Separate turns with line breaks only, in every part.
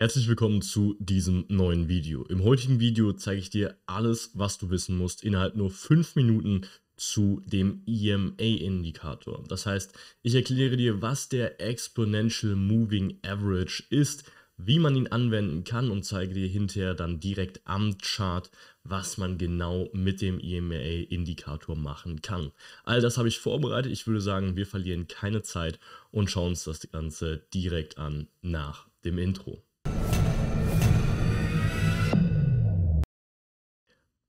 Herzlich willkommen zu diesem neuen Video. Im heutigen Video zeige ich dir alles, was du wissen musst, innerhalb nur 5 Minuten zu dem EMA-Indikator. Das heißt, ich erkläre dir, was der Exponential Moving Average ist, wie man ihn anwenden kann und zeige dir hinterher dann direkt am Chart, was man genau mit dem EMA-Indikator machen kann. All das habe ich vorbereitet. Ich würde sagen, wir verlieren keine Zeit und schauen uns das Ganze direkt an nach dem Intro.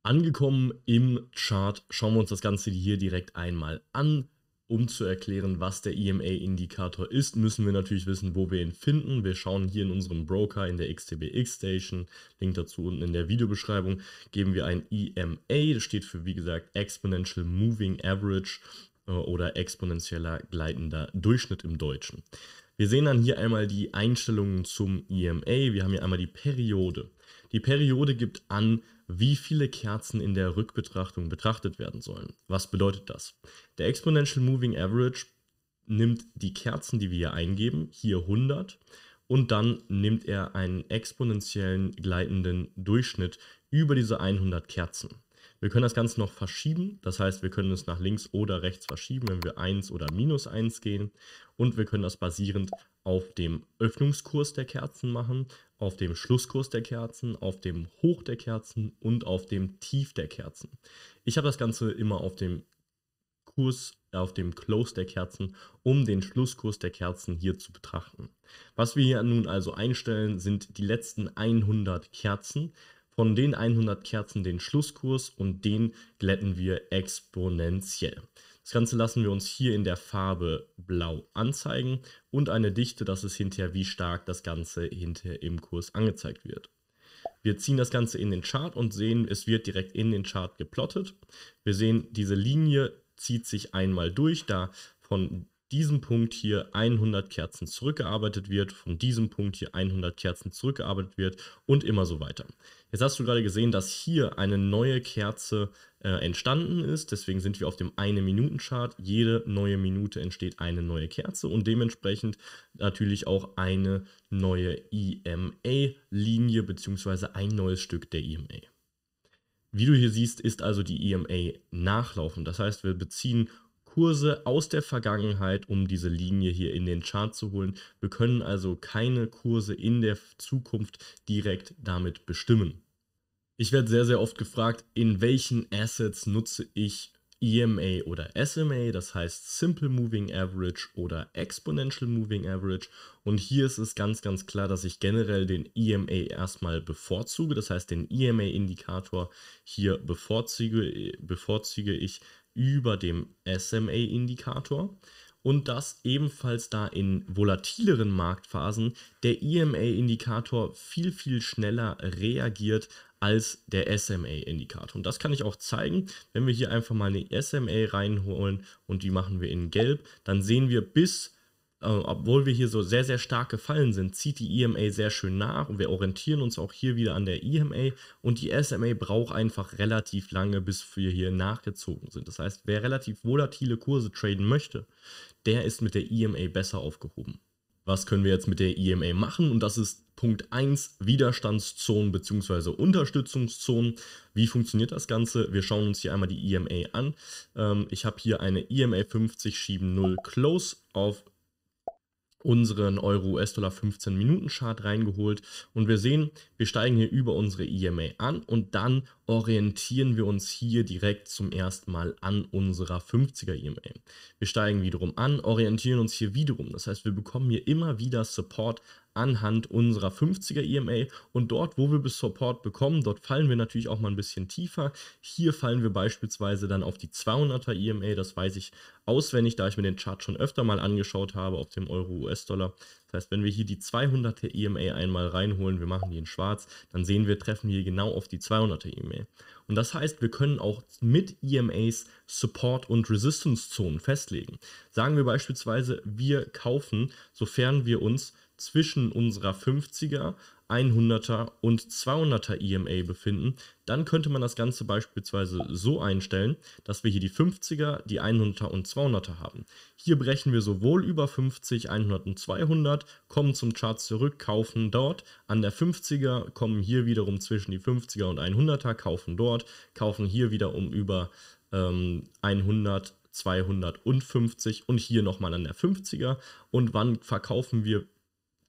Angekommen im Chart schauen wir uns das Ganze hier direkt einmal an. Um zu erklären, was der EMA-Indikator ist, müssen wir natürlich wissen, wo wir ihn finden. Wir schauen hier in unserem Broker in der XTBX Station, Link dazu unten in der Videobeschreibung, geben wir ein EMA, das steht für wie gesagt Exponential Moving Average äh, oder exponentieller gleitender Durchschnitt im Deutschen. Wir sehen dann hier einmal die Einstellungen zum EMA. Wir haben hier einmal die Periode. Die Periode gibt an, wie viele Kerzen in der Rückbetrachtung betrachtet werden sollen. Was bedeutet das? Der Exponential Moving Average nimmt die Kerzen, die wir hier eingeben, hier 100, und dann nimmt er einen exponentiellen gleitenden Durchschnitt über diese 100 Kerzen. Wir können das Ganze noch verschieben, das heißt, wir können es nach links oder rechts verschieben, wenn wir 1 oder minus 1 gehen. Und wir können das basierend auf dem Öffnungskurs der Kerzen machen, auf dem Schlusskurs der Kerzen, auf dem Hoch der Kerzen und auf dem Tief der Kerzen. Ich habe das Ganze immer auf dem Kurs, auf dem Close der Kerzen, um den Schlusskurs der Kerzen hier zu betrachten. Was wir hier nun also einstellen, sind die letzten 100 Kerzen. Von den 100 Kerzen den Schlusskurs und den glätten wir exponentiell. Das Ganze lassen wir uns hier in der Farbe blau anzeigen und eine Dichte, das ist hinterher, wie stark das Ganze hinterher im Kurs angezeigt wird. Wir ziehen das Ganze in den Chart und sehen, es wird direkt in den Chart geplottet. Wir sehen, diese Linie zieht sich einmal durch, da von diesem Punkt hier 100 Kerzen zurückgearbeitet wird, von diesem Punkt hier 100 Kerzen zurückgearbeitet wird und immer so weiter. Jetzt hast du gerade gesehen, dass hier eine neue Kerze äh, entstanden ist, deswegen sind wir auf dem 1-Minuten-Chart. Jede neue Minute entsteht eine neue Kerze und dementsprechend natürlich auch eine neue EMA-Linie bzw. ein neues Stück der EMA. Wie du hier siehst, ist also die EMA nachlaufend. Das heißt, wir beziehen Kurse aus der Vergangenheit, um diese Linie hier in den Chart zu holen. Wir können also keine Kurse in der Zukunft direkt damit bestimmen. Ich werde sehr, sehr oft gefragt, in welchen Assets nutze ich EMA oder SMA, das heißt Simple Moving Average oder Exponential Moving Average. Und hier ist es ganz, ganz klar, dass ich generell den EMA erstmal bevorzuge. Das heißt, den EMA-Indikator hier bevorzuge, bevorzuge ich über dem SMA-Indikator. Und das ebenfalls da in volatileren Marktphasen der EMA-Indikator viel, viel schneller reagiert als der SMA-Indikator. Und das kann ich auch zeigen, wenn wir hier einfach mal eine SMA reinholen und die machen wir in gelb, dann sehen wir bis äh, obwohl wir hier so sehr, sehr stark gefallen sind, zieht die EMA sehr schön nach und wir orientieren uns auch hier wieder an der EMA und die SMA braucht einfach relativ lange, bis wir hier nachgezogen sind. Das heißt, wer relativ volatile Kurse traden möchte, der ist mit der EMA besser aufgehoben was können wir jetzt mit der EMA machen? Und das ist Punkt 1, Widerstandszonen bzw. Unterstützungszonen. Wie funktioniert das Ganze? Wir schauen uns hier einmal die EMA an. Ähm, ich habe hier eine EMA 50 schieben 0 Close auf unseren Euro-US-Dollar 15-Minuten-Chart reingeholt und wir sehen, wir steigen hier über unsere EMA an und dann orientieren wir uns hier direkt zum ersten Mal an unserer 50er EMA. Wir steigen wiederum an, orientieren uns hier wiederum. Das heißt, wir bekommen hier immer wieder Support anhand unserer 50er EMA und dort, wo wir bis Support bekommen, dort fallen wir natürlich auch mal ein bisschen tiefer. Hier fallen wir beispielsweise dann auf die 200er EMA, das weiß ich auswendig, da ich mir den Chart schon öfter mal angeschaut habe auf dem Euro-US-Dollar. Das heißt, wenn wir hier die 200er EMA einmal reinholen, wir machen die in schwarz, dann sehen wir, treffen wir genau auf die 200er EMA. Und das heißt, wir können auch mit EMAs Support- und Resistance-Zonen festlegen. Sagen wir beispielsweise, wir kaufen, sofern wir uns zwischen unserer 50er, 100er und 200er EMA befinden, dann könnte man das Ganze beispielsweise so einstellen, dass wir hier die 50er, die 100er und 200er haben. Hier brechen wir sowohl über 50, 100 und 200, kommen zum Chart zurück, kaufen dort. An der 50er kommen hier wiederum zwischen die 50er und 100er, kaufen dort, kaufen hier wieder um über ähm, 100, 250 und hier nochmal an der 50er. Und wann verkaufen wir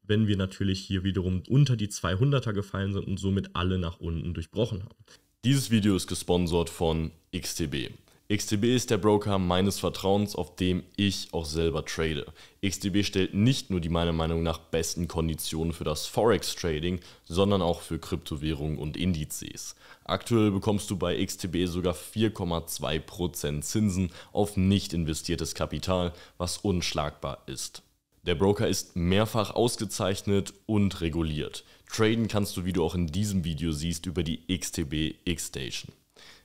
wenn wir natürlich hier wiederum unter die 200er gefallen sind und somit alle nach unten durchbrochen haben. Dieses Video ist gesponsert von XTB. XTB ist der Broker meines Vertrauens, auf dem ich auch selber trade. XTB stellt nicht nur die meiner Meinung nach besten Konditionen für das Forex-Trading, sondern auch für Kryptowährungen und Indizes. Aktuell bekommst du bei XTB sogar 4,2% Zinsen auf nicht investiertes Kapital, was unschlagbar ist. Der Broker ist mehrfach ausgezeichnet und reguliert. Traden kannst du, wie du auch in diesem Video siehst, über die XTB X-Station.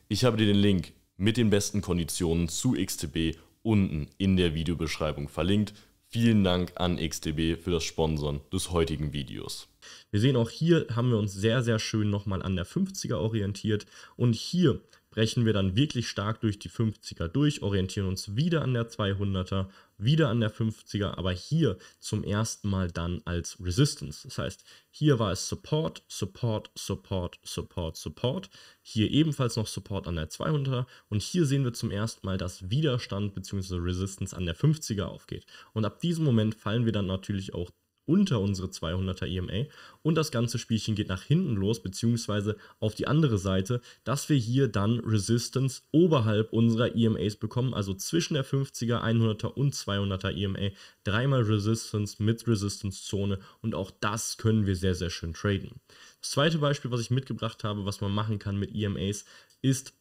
Ich habe dir den Link mit den besten Konditionen zu XTB unten in der Videobeschreibung verlinkt. Vielen Dank an XTB für das Sponsoren des heutigen Videos. Wir sehen auch hier haben wir uns sehr, sehr schön nochmal an der 50er orientiert und hier brechen wir dann wirklich stark durch die 50er durch, orientieren uns wieder an der 200er, wieder an der 50er, aber hier zum ersten Mal dann als Resistance. Das heißt, hier war es Support, Support, Support, Support, Support. Hier ebenfalls noch Support an der 200er und hier sehen wir zum ersten Mal, dass Widerstand bzw. Resistance an der 50er aufgeht. Und ab diesem Moment fallen wir dann natürlich auch unter unsere 200er EMA und das ganze Spielchen geht nach hinten los, beziehungsweise auf die andere Seite, dass wir hier dann Resistance oberhalb unserer EMAs bekommen, also zwischen der 50er, 100er und 200er EMA, dreimal Resistance mit Resistance-Zone und auch das können wir sehr, sehr schön traden. Das zweite Beispiel, was ich mitgebracht habe, was man machen kann mit EMAs, ist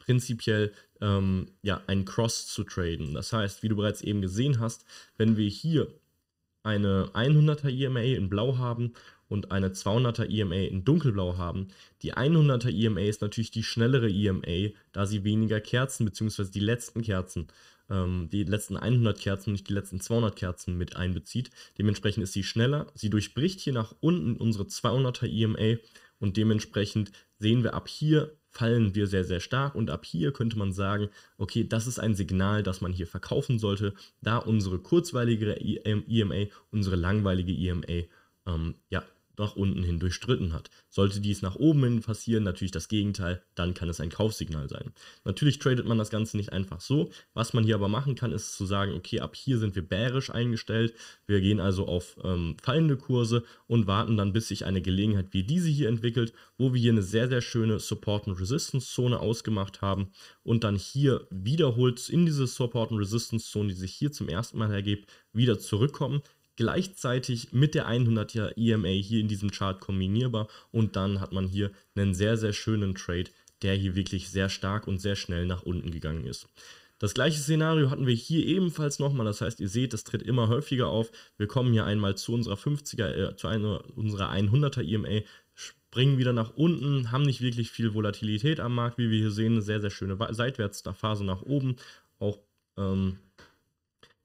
prinzipiell ähm, ja, ein Cross zu traden. Das heißt, wie du bereits eben gesehen hast, wenn wir hier eine 100er EMA in Blau haben und eine 200er EMA in Dunkelblau haben. Die 100er EMA ist natürlich die schnellere EMA, da sie weniger Kerzen bzw. die letzten Kerzen, ähm, die letzten 100 Kerzen, und nicht die letzten 200 Kerzen mit einbezieht. Dementsprechend ist sie schneller. Sie durchbricht hier nach unten unsere 200er EMA und dementsprechend sehen wir ab hier fallen wir sehr, sehr stark. Und ab hier könnte man sagen, okay, das ist ein Signal, das man hier verkaufen sollte, da unsere kurzweilige EMA, e unsere langweilige EMA ähm, ja, nach unten hin durchstritten hat. Sollte dies nach oben hin passieren, natürlich das Gegenteil, dann kann es ein Kaufsignal sein. Natürlich tradet man das Ganze nicht einfach so. Was man hier aber machen kann, ist zu sagen, okay, ab hier sind wir bärisch eingestellt, wir gehen also auf ähm, fallende Kurse und warten dann, bis sich eine Gelegenheit wie diese hier entwickelt, wo wir hier eine sehr, sehr schöne Support- und Resistance-Zone ausgemacht haben und dann hier wiederholt in diese Support- und Resistance-Zone, die sich hier zum ersten Mal ergibt, wieder zurückkommen, gleichzeitig mit der 100er EMA hier in diesem Chart kombinierbar und dann hat man hier einen sehr, sehr schönen Trade, der hier wirklich sehr stark und sehr schnell nach unten gegangen ist. Das gleiche Szenario hatten wir hier ebenfalls nochmal, das heißt, ihr seht, das tritt immer häufiger auf. Wir kommen hier einmal zu unserer 50er, äh, zu einer, unserer 100er EMA, springen wieder nach unten, haben nicht wirklich viel Volatilität am Markt, wie wir hier sehen, eine sehr, sehr schöne Seitwärtsphase nach oben, auch ähm,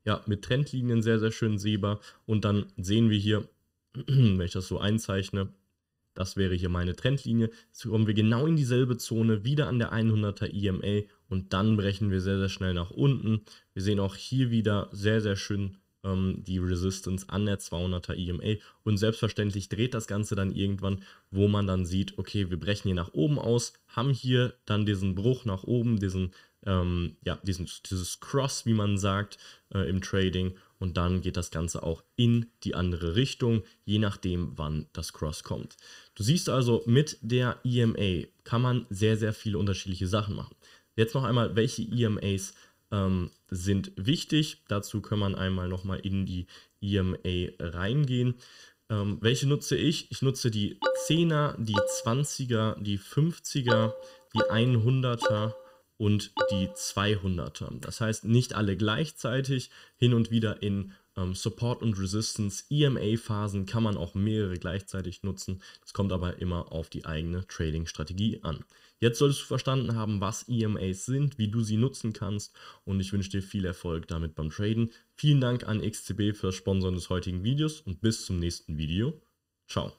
ja, mit Trendlinien sehr, sehr schön sehbar. Und dann sehen wir hier, wenn ich das so einzeichne, das wäre hier meine Trendlinie. Jetzt kommen wir genau in dieselbe Zone, wieder an der 100er EMA und dann brechen wir sehr, sehr schnell nach unten. Wir sehen auch hier wieder sehr, sehr schön ähm, die Resistance an der 200er EMA und selbstverständlich dreht das Ganze dann irgendwann, wo man dann sieht, okay, wir brechen hier nach oben aus, haben hier dann diesen Bruch nach oben, diesen, ähm, ja, diesen, dieses Cross, wie man sagt, äh, im Trading und dann geht das Ganze auch in die andere Richtung, je nachdem, wann das Cross kommt. Du siehst also, mit der EMA kann man sehr, sehr viele unterschiedliche Sachen machen. Jetzt noch einmal, welche EMAs ähm, sind wichtig. Dazu kann man einmal nochmal in die EMA reingehen. Ähm, welche nutze ich? Ich nutze die 10er, die 20er, die 50er, die 100er und die 200er. Das heißt, nicht alle gleichzeitig, hin und wieder in ähm, Support und Resistance, EMA-Phasen kann man auch mehrere gleichzeitig nutzen. Das kommt aber immer auf die eigene Trading-Strategie an. Jetzt solltest du verstanden haben, was EMAs sind, wie du sie nutzen kannst und ich wünsche dir viel Erfolg damit beim Traden. Vielen Dank an XCB für das Sponsoren des heutigen Videos und bis zum nächsten Video. Ciao.